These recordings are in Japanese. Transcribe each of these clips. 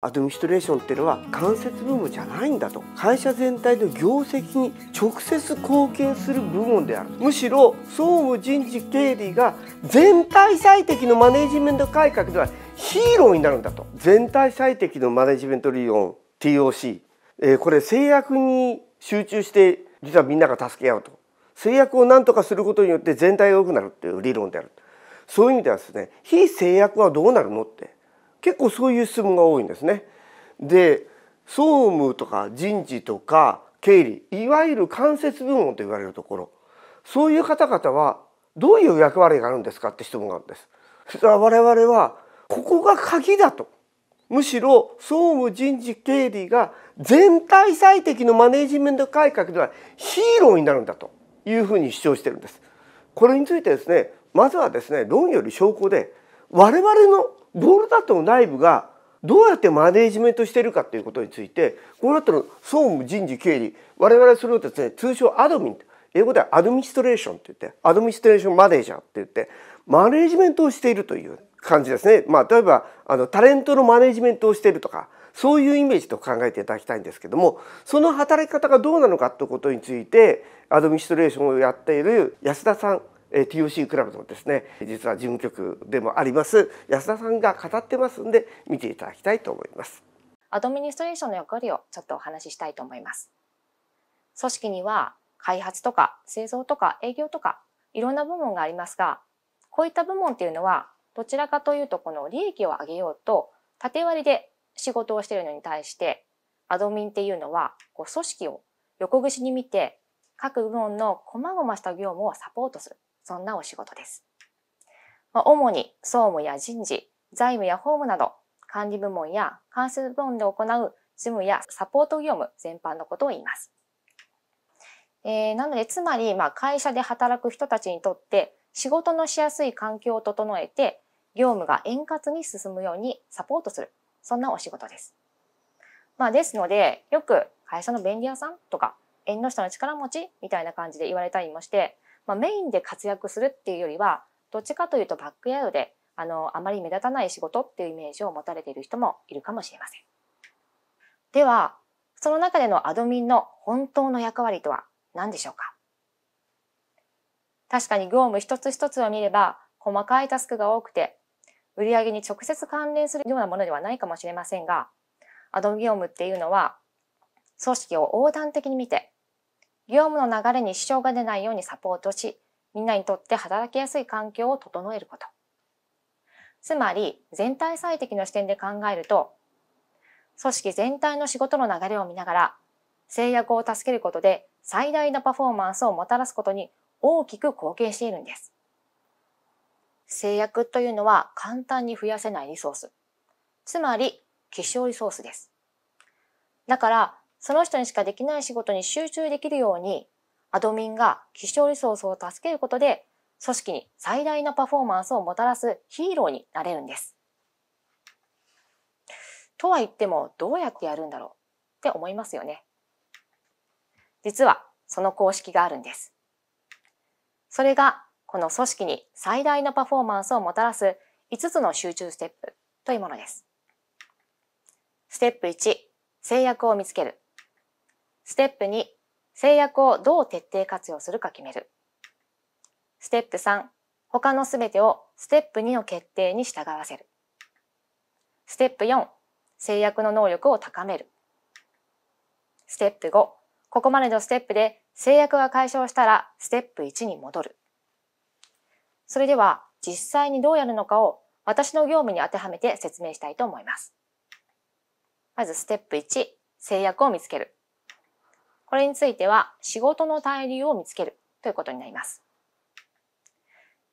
アドミストレーションっていうのは間接部門じゃないんだと会社全体の業績に直接貢献する部門であるむしろ総務人事経理が全体最適のマネジメント改革ではヒーローになるんだと全体最適のマネジメント理論 TOC、えー、これ制約に集中して実はみんなが助け合うと制約を何とかすることによって全体が良くなるっていう理論であるそういう意味ではですね非制約はどうなるのって結構そういう質問が多いんですね。で総務とか人事とか経理いわゆる間接部門と言われるところそういう方々はどういう役割があるんですかって質問があるんです。それは我々はここが鍵だとむしろ総務人事経理が全体最適のマネジメント改革ではヒーローになるんだというふうに主張してるんです。これについてですねまずはですね論より証拠で我々のボールトの内部がどうやってマネージメントしてるかということについてこうなったら総務人事経理我々それをですね通称アドミン英語ではアドミニストレーションって言ってアドミニストレーションマネージャーって言ってマネージメントをしているという感じですね。まあ、例えばあのタレントのマネージメントをしているとかそういうイメージと考えていただきたいんですけどもその働き方がどうなのかということについてアドミニストレーションをやっている安田さんえ TOC クラブのですね実は事務局でもあります安田さんが語ってますんで見ていただきたいと思いますアドミニストレーションの役割をちょっとお話ししたいと思います組織には開発とか製造とか営業とかいろんな部門がありますがこういった部門っていうのはどちらかというとこの利益を上げようと縦割りで仕事をしているのに対してアドミンっていうのはこう組織を横串に見て各部門の細々した業務をサポートするそんなお仕事です。まあ、主に総務や人事、財務や法務など、管理部門や関数部門で行う事務やサポート業務全般のことを言います。えー、なので、つまり、まあ、会社で働く人たちにとって仕事のしやすい環境を整えて、業務が円滑に進むようにサポートする、そんなお仕事です。まあ、ですので、よく会社の便利屋さんとか、縁の下の力持ちみたいな感じで言われたりもして、まあ、メインで活躍するっていうよりはどっちかというとバックヤードであのあまり目立たない仕事っていうイメージを持たれている人もいるかもしれません。ではその中でのアドミンの本当の役割とは何でしょうか確かに業務一つ一つを見れば細かいタスクが多くて売上に直接関連するようなものではないかもしれませんがアドミン業務っていうのは組織を横断的に見て業務の流れに支障が出ないようにサポートし、みんなにとって働きやすい環境を整えること。つまり、全体最適の視点で考えると、組織全体の仕事の流れを見ながら、制約を助けることで最大のパフォーマンスをもたらすことに大きく貢献しているんです。制約というのは簡単に増やせないリソース。つまり、希少リソースです。だから、その人にしかできない仕事に集中できるように、アドミンが希少リソースを助けることで、組織に最大のパフォーマンスをもたらすヒーローになれるんです。とは言っても、どうやってやるんだろうって思いますよね。実は、その公式があるんです。それが、この組織に最大のパフォーマンスをもたらす5つの集中ステップというものです。ステップ1、制約を見つける。ステップ2、制約をどう徹底活用するか決める。ステップ3、他のすべてをステップ2の決定に従わせる。ステップ4、制約の能力を高める。ステップ5、ここまでのステップで制約が解消したらステップ1に戻る。それでは実際にどうやるのかを私の業務に当てはめて説明したいと思います。まずステップ1、制約を見つける。これについては仕事の対流を見つけるということになります。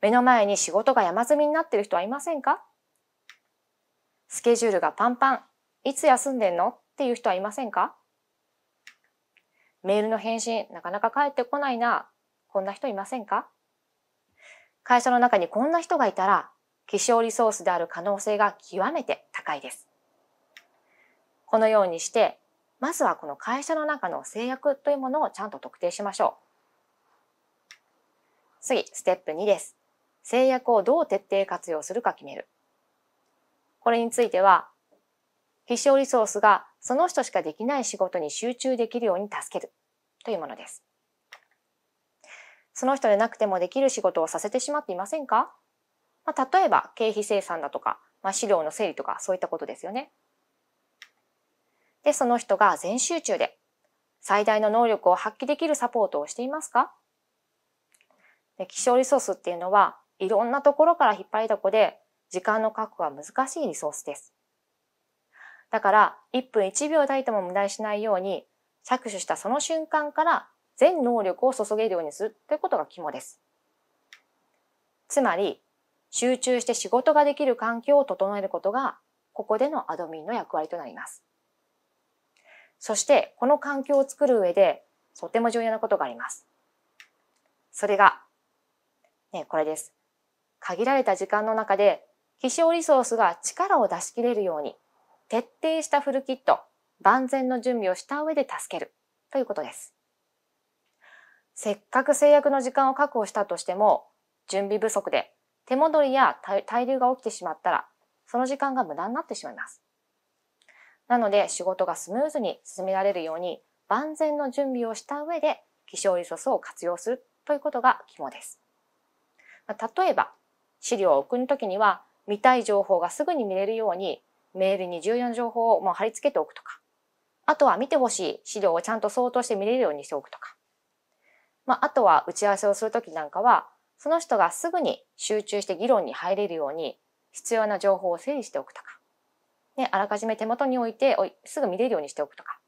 目の前に仕事が山積みになっている人はいませんかスケジュールがパンパン。いつ休んでんのっていう人はいませんかメールの返信なかなか返ってこないな。こんな人いませんか会社の中にこんな人がいたら希少リソースである可能性が極めて高いです。このようにしてまずはこの会社の中の制約というものをちゃんと特定しましょう。次、ステップ2です。制約をどう徹底活用するか決める。これについては、必勝リソースがその人しかできない仕事に集中できるように助けるというものです。その人でなくてもできる仕事をさせてしまっていませんか、まあ、例えば経費精算だとか、まあ、資料の整理とかそういったことですよね。で、その人が全集中で最大の能力を発揮できるサポートをしていますかで気象リソースっていうのはいろんなところから引っ張りだこで時間の確保は難しいリソースです。だから1分1秒たりとも無駄にしないように着手したその瞬間から全能力を注げるようにするということが肝です。つまり集中して仕事ができる環境を整えることがここでのアドミンの役割となります。そしてこの環境を作る上でとても重要なことがあります。それが、ね、これです。限られた時間の中で希少リソースが力を出し切れるように徹底したフルキット、万全の準備をした上で助けるということです。せっかく制約の時間を確保したとしても準備不足で手戻りや滞留が起きてしまったらその時間が無駄になってしまいます。なので仕事がスムーズに進められるように万全の準備をした上で気象リソースを活用するということが肝です。例えば資料を送るときには見たい情報がすぐに見れるようにメールに重要な情報をもう貼り付けておくとかあとは見てほしい資料をちゃんと相当して見れるようにしておくとか、まあ、あとは打ち合わせをするときなんかはその人がすぐに集中して議論に入れるように必要な情報を整理しておくとかね、あらかじめ手元に置いておいすぐ見れるようにしておくとか、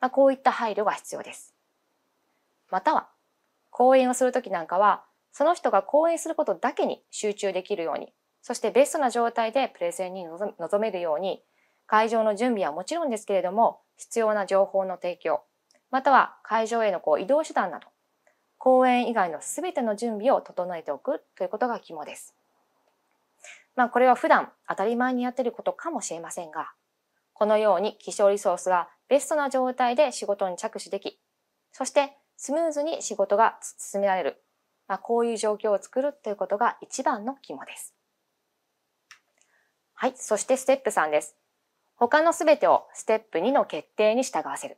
まあ、こういった配慮が必要です。または講演をする時なんかはその人が講演することだけに集中できるようにそしてベストな状態でプレゼンに臨めるように会場の準備はもちろんですけれども必要な情報の提供または会場へのこう移動手段など講演以外の全ての準備を整えておくということが肝です。まあ、これは普段当たり前にやってることかもしれませんが、このように気象リソースがベストな状態で仕事に着手でき、そしてスムーズに仕事が進められる、まあ、こういう状況を作るということが一番の肝です。はい、そしてステップ3です。他のすべてをステップ2の決定に従わせる。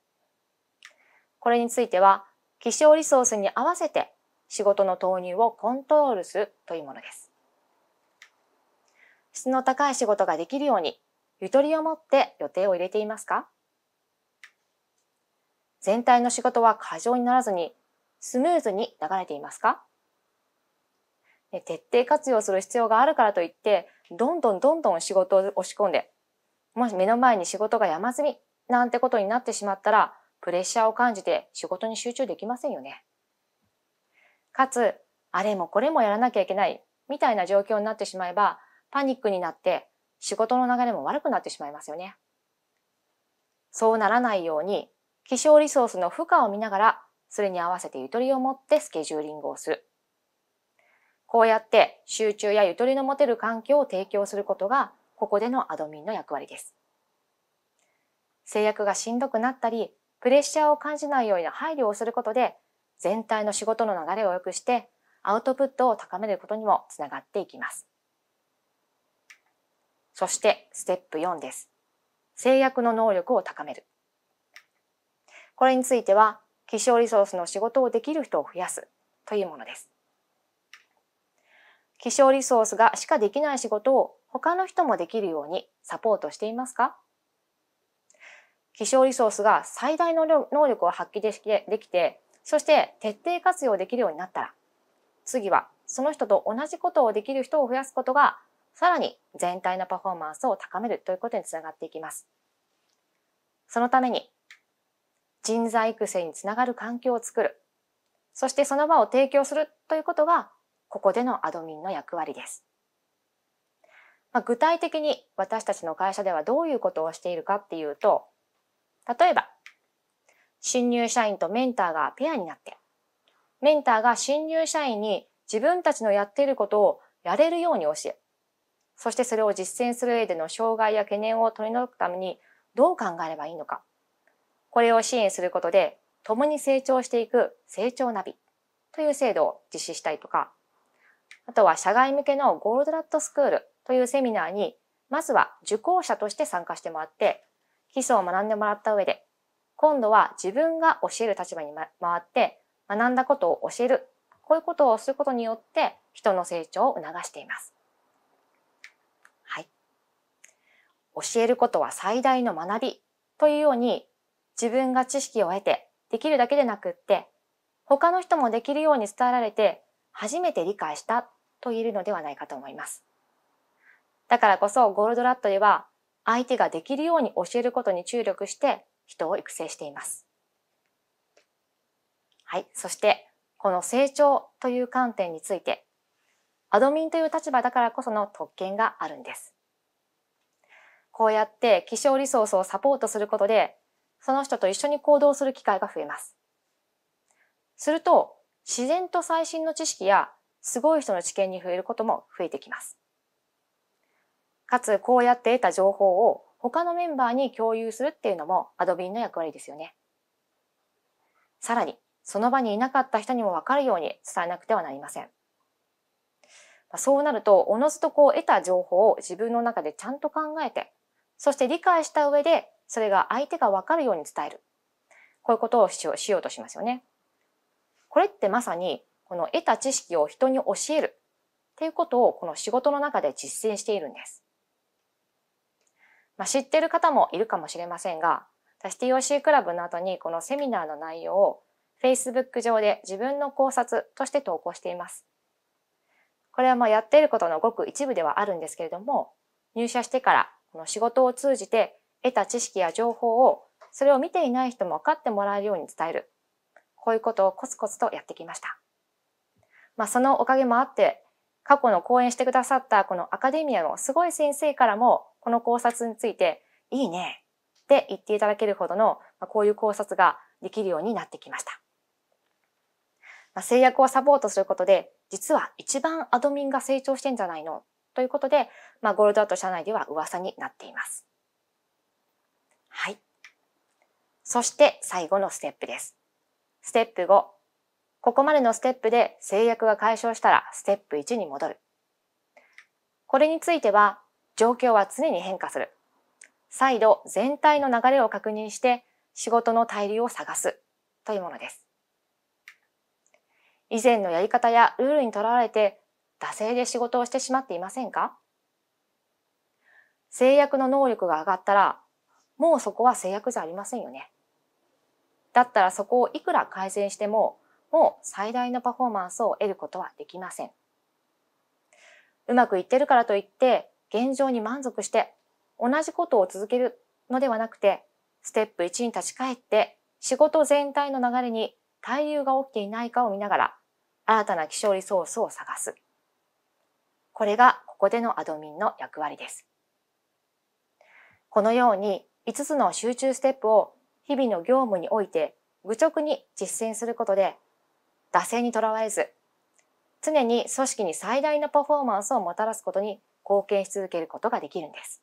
これについては、気象リソースに合わせて仕事の投入をコントロールするというものです。質の高い仕事ができるようにゆとりを持って予定を入れていますか全体の仕事は過剰にならずにスムーズに流れていますか徹底活用する必要があるからといってどんどんどんどん仕事を押し込んでもし目の前に仕事が山積みなんてことになってしまったらプレッシャーを感じて仕事に集中できませんよね。かつあれもこれもやらなきゃいけないみたいな状況になってしまえばパニックになって仕事の流れも悪くなってしまいますよね。そうならないように気象リソースの負荷を見ながらそれに合わせてゆとりを持ってスケジューリングをする。こうやって集中やゆとりの持てる環境を提供することがここでのアドミンの役割です。制約がしんどくなったりプレッシャーを感じないような配慮をすることで全体の仕事の流れを良くしてアウトプットを高めることにもつながっていきます。そしてステップ4です。制約の能力を高める。これについては希少リソースの仕事をできる人を増やすというものです。希少リソースがしかできない仕事を他の人もできるようにサポートしていますか希少リソースが最大の能力を発揮できて、そして徹底活用できるようになったら、次はその人と同じことをできる人を増やすことがさらに全体のパフォーマンスを高めるということにつながっていきます。そのために人材育成につながる環境を作る、そしてその場を提供するということがここでのアドミンの役割です。まあ、具体的に私たちの会社ではどういうことをしているかっていうと、例えば、新入社員とメンターがペアになって、メンターが新入社員に自分たちのやっていることをやれるように教え、そしてそれを実践する上での障害や懸念を取り除くためにどう考えればいいのかこれを支援することで共に成長していく成長ナビという制度を実施したりとかあとは社外向けのゴールドラットスクールというセミナーにまずは受講者として参加してもらって基礎を学んでもらった上で今度は自分が教える立場に回って学んだことを教えるこういうことをすることによって人の成長を促しています。教えることは最大の学びというように自分が知識を得てできるだけでなくって他の人もできるように伝えられて初めて理解したと言えるのではないかと思います。だからこそゴールドラットでは相手ができるように教えることに注力して人を育成しています。はい。そしてこの成長という観点についてアドミンという立場だからこその特権があるんです。こうやって気象リソースをサポートすることで、その人と一緒に行動する機会が増えます。すると、自然と最新の知識やすごい人の知見に触れることも増えてきます。かつ、こうやって得た情報を他のメンバーに共有するっていうのもアドビンの役割ですよね。さらに、その場にいなかった人にもわかるように伝えなくてはなりません。そうなると、おのずとこう得た情報を自分の中でちゃんと考えてそして理解した上でそれが相手が分かるように伝えるこういうことをしようとしますよね。これってまさにこの得た知識を人に教えるっていうことをこの仕事の中で実践しているんです。まあ、知ってる方もいるかもしれませんが私 TOC クラブの後にこのセミナーの内容を Facebook 上で自分の考察として投稿しています。これはまあやっていることのごく一部ではあるんですけれども入社してからこの仕事を通じて得た知識や情報をそれを見ていない人も分かってもらえるように伝えるこういうことをコツコツとやってきました、まあ、そのおかげもあって過去の講演してくださったこのアカデミアのすごい先生からもこの考察についていいねって言っていただけるほどの、まあ、こういう考察ができるようになってきました、まあ、制約をサポートすることで実は一番アドミンが成長してんじゃないのということで、まあ、ゴールドアート社内では噂になっています。はい。そして最後のステップです。ステップ5。ここまでのステップで制約が解消したらステップ1に戻る。これについては、状況は常に変化する。再度全体の流れを確認して仕事の対流を探すというものです。以前のやり方やルールにとらわれて惰性で仕事をしてしまっていませんか制約の能力が上がったらもうそこは制約じゃありませんよね。だったらそこをいくら改善してももう最大のパフォーマンスを得ることはできません。うまくいってるからといって現状に満足して同じことを続けるのではなくてステップ1に立ち返って仕事全体の流れに対流が起きていないかを見ながら新たな気象リソースを探す。これがここでのアドミンの役割です。このように5つの集中ステップを日々の業務において愚直に実践することで、惰性にとらわれず、常に組織に最大のパフォーマンスをもたらすことに貢献し続けることができるんです。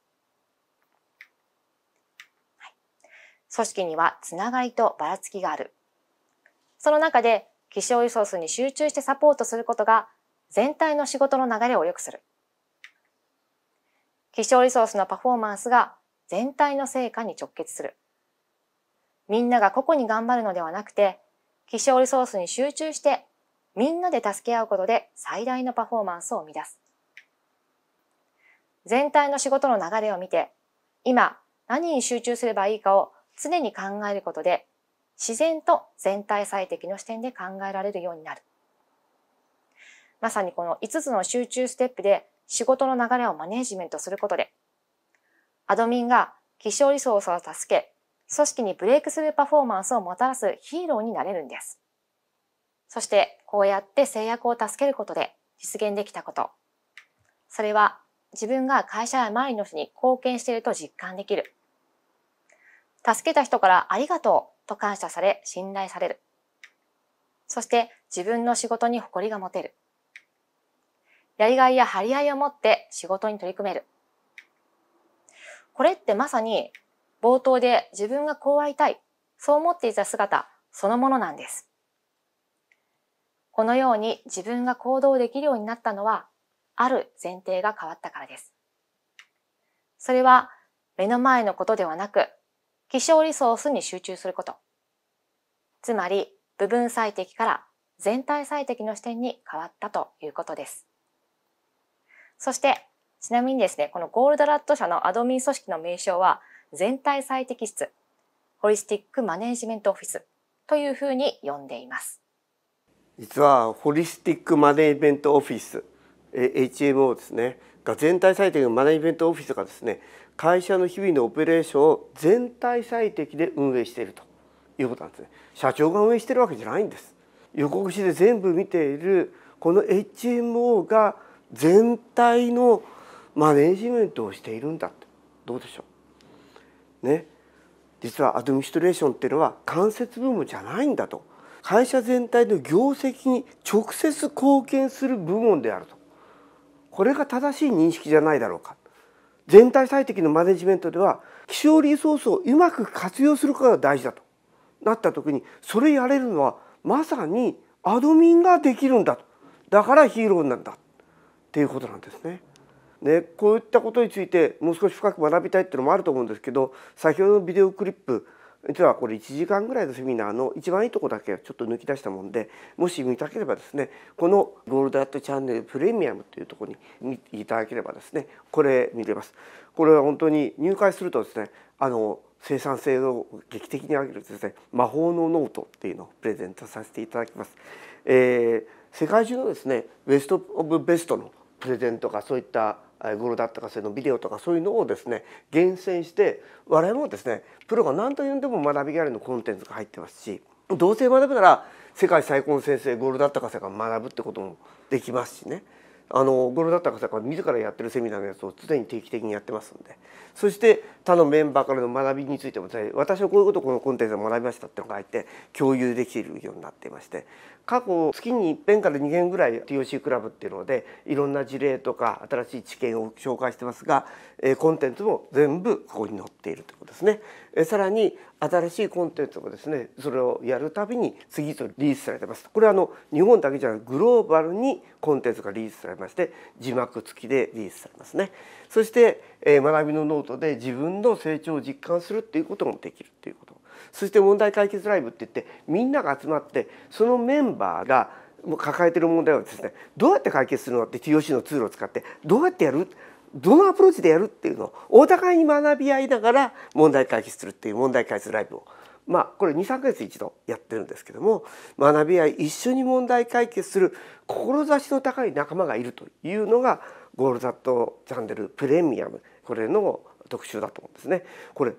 はい、組織にはつながりとばらつきがある。その中で、気象予想数に集中してサポートすることが全体の仕事の流れを良くする。気象リソースのパフォーマンスが全体の成果に直結する。みんなが個々に頑張るのではなくて、気象リソースに集中して、みんなで助け合うことで最大のパフォーマンスを生み出す。全体の仕事の流れを見て、今何に集中すればいいかを常に考えることで、自然と全体最適の視点で考えられるようになる。まさにこの5つの集中ステップで仕事の流れをマネージメントすることで、アドミンが希少リソースを助け、組織にブレイクスルーパフォーマンスをもたらすヒーローになれるんです。そしてこうやって制約を助けることで実現できたこと。それは自分が会社や周りの人に貢献していると実感できる。助けた人からありがとうと感謝され信頼される。そして自分の仕事に誇りが持てる。やりがいや張り合いを持って仕事に取り組める。これってまさに冒頭で自分がこうありたい、そう思っていた姿そのものなんです。このように自分が行動できるようになったのは、ある前提が変わったからです。それは目の前のことではなく、希少リソースに集中すること。つまり、部分最適から全体最適の視点に変わったということです。そしてちなみにですねこのゴールドラット社のアドミン組織の名称は全体最適室ホリスティックマネジメントオフィスというふうに呼んでいます実はホリスティックマネジメントオフィス HMO ですねが全体最適のマネジメントオフィスがですね会社の日々のオペレーションを全体最適で運営しているということなんですね社長が運営してるわけじゃないんです予告しで全部見ているこの HMO が全体のマネジメントをしているんだってどうでしょうね実はアドミニストレーションっていうのは間接部門じゃないんだと会社全体の業績に直接貢献する部門であるとこれが正しい認識じゃないだろうか全体最適のマネジメントでは希少リソースをうまく活用することが大事だとなった時にそれやれるのはまさにアドミンができるんだとだからヒーローなんだっていうことなんですね。ね、こういったことについてもう少し深く学びたいっていうのもあると思うんですけど先ほどのビデオクリップ実はこれ1時間ぐらいのセミナーの一番いいとこだけちょっと抜き出したもんでもし見たければですねこの「ゴールドアットチャンネルプレミアム」というところに見いただければですねこれ見れます。これは本当に入会するとですねあの生産性を劇的に上げるですね魔法のノートっていうのをプレゼントさせていただきます。えー、世界中のですねベストオブベストのプレゼンとかそういった語呂だったかそれのビデオとかそういうのをですね厳選して我々もですねプロが何と言うんでも学びがあるのコンテンツが入ってますしどうせ学ぶなら世界最高の先生ゴールだったかせが学ぶってこともできますしねあのゴルダッタ博士が自らやってるセミナーのやつを常に定期的にやってますんでそして他のメンバーからの学びについても私はこういうことをこのコンテンツで学びましたってのが入って共有できているようになっていまして過去月に1遍から2遍ぐらい TOC クラブっていうのでいろんな事例とか新しい知見を紹介してますがコンテンツも全部ここに載っているということですね。さらに新しいコンテンツもですねそれをやるたびに次々リリースされてますこれはあの日本だけじゃなくグローバルにコンテンツがリリースされまして字幕付きでリリースされますねそして、えー、学びのノートで自分の成長を実感するっていうこともできるっていうことそして問題解決ライブっていってみんなが集まってそのメンバーが抱えてる問題をですねどうやって解決するのって TOC のツールを使ってどうやってやるどのアプローチでやるっていうのをお互いに学び合いながら問題解決するっていう問題解決ライブをまあこれ23か月一度やってるんですけども学び合い一緒に問題解決する志の高い仲間がいるというのがゴールザットチャンネルプレミアムこれの特集だと思うんですね。これ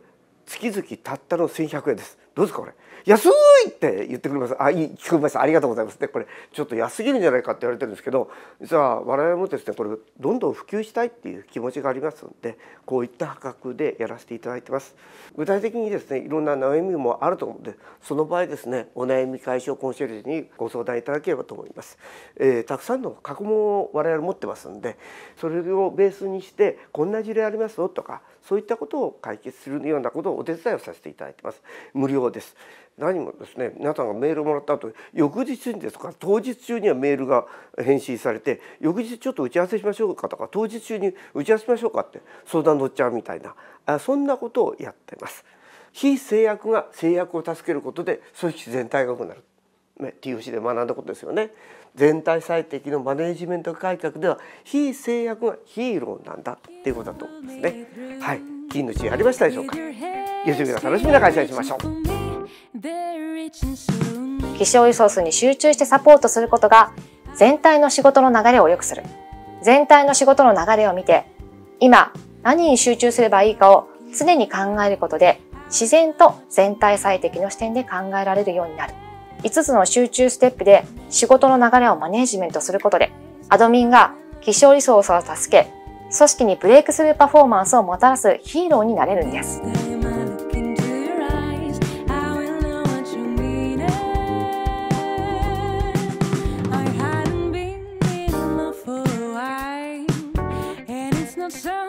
月々たったの1 1 0円ですどうですかこれ安いって言ってくれますあいい聞こえましたありがとうございますでこれちょっと安すぎるんじゃないかって言われてるんですけど実は我々もですねこれどんどん普及したいっていう気持ちがありますのでこういった価格でやらせていただいてます具体的にですねいろんな悩みもあると思うのでその場合ですねお悩み解消コンシェルジュにご相談いただければと思います、えー、たくさんの過去問を我々持ってますんでそれをベースにしてこんな事例ありますよとかそういったことを解決するようなことをお手伝いをさせていただいてます無料です何もですね皆さんがメールをもらった後翌日にですか当日中にはメールが返信されて翌日ちょっと打ち合わせしましょうかとか当日中に打ち合わせしましょうかって相談乗っちゃうみたいなあそんなことをやってます非制約が制約を助けることで組織全体が良くなる TOC で学んだことですよね全体最適のマネジメント改革では非制約がヒーローなんだっていうことだと思うんですねはい金の知ありましたでしょうか月曜日が楽しみな会社にしましょう気象リソースに集中してサポートすることが全体の仕事の流れを良くする全体の仕事の流れを見て今何に集中すればいいかを常に考えることで自然と全体最適の視点で考えられるようになる5つの集中ステップで仕事の流れをマネージメントすることで、アドミンが気象リソースを助け、組織にブレイクスルーパフォーマンスをもたらすヒーローになれるんです。so